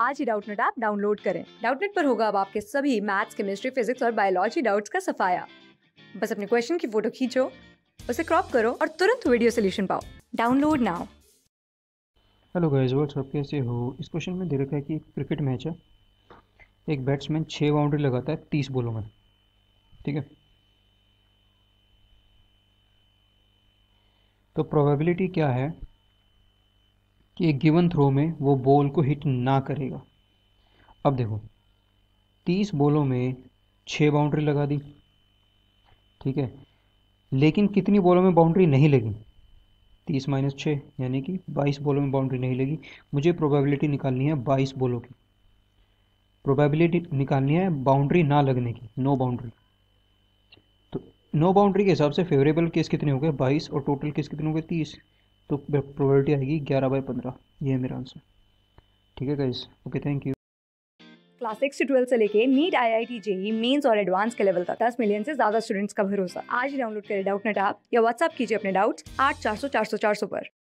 आज ही Doubtnut app download करें डाउटनेट पर होगा अब आपके सभी मैथ्स केमिस्ट्री फिजिक्स और बायोलॉजी डाउट्स का सफाया बस अपने क्वेश्चन की फोटो खींचो उसे क्रॉप करो और तुरंत वीडियो सोल्यूशन पाओ download now hello guys what's up कैसे हो इस क्वेश्चन में दे रखा है कि क्रिकेट मैच है एक बैट्समैन छः बाउंड्री लगाता है तीस बॉलों में ठीक है तो प्रोबेबिलिटी क्या है कि एक गिवन थ्रो में वो बॉल को हिट ना करेगा अब देखो तीस बॉलों में छः बाउंड्री लगा दी ठीक है लेकिन कितनी बॉलों में बाउंड्री नहीं लगी तीस माइनस छः यानी कि बाईस बॉलों में बाउंड्री नहीं लगी मुझे प्रोबेबिलिटी निकालनी है बाईस बॉलों की प्रोबेबिलिटी निकालनी है बाउंड्री ना लगने की नो बाउंड्री तो नो बाउंड्री के हिसाब से फेवरेबल केस कितने हो गए बाईस और टोटल केस कितने हो गए तीस तो प्रोबेबिलिटी आएगी ग्यारह बाई पंद्रह ये है मेरा आंसर ठीक है guys okay thank you class six twelve से लेके NEET I I T JEE mains और एडवांस के लेवल तक दस मिलियन से ज्यादा स्टूडेंट्स का भरोसा आज डाउनलोड करें डाउट नेट आप या व्हाट्सअप कीजिए अपने डाउट्स आठ चार सौ चार सौ चार सौ पर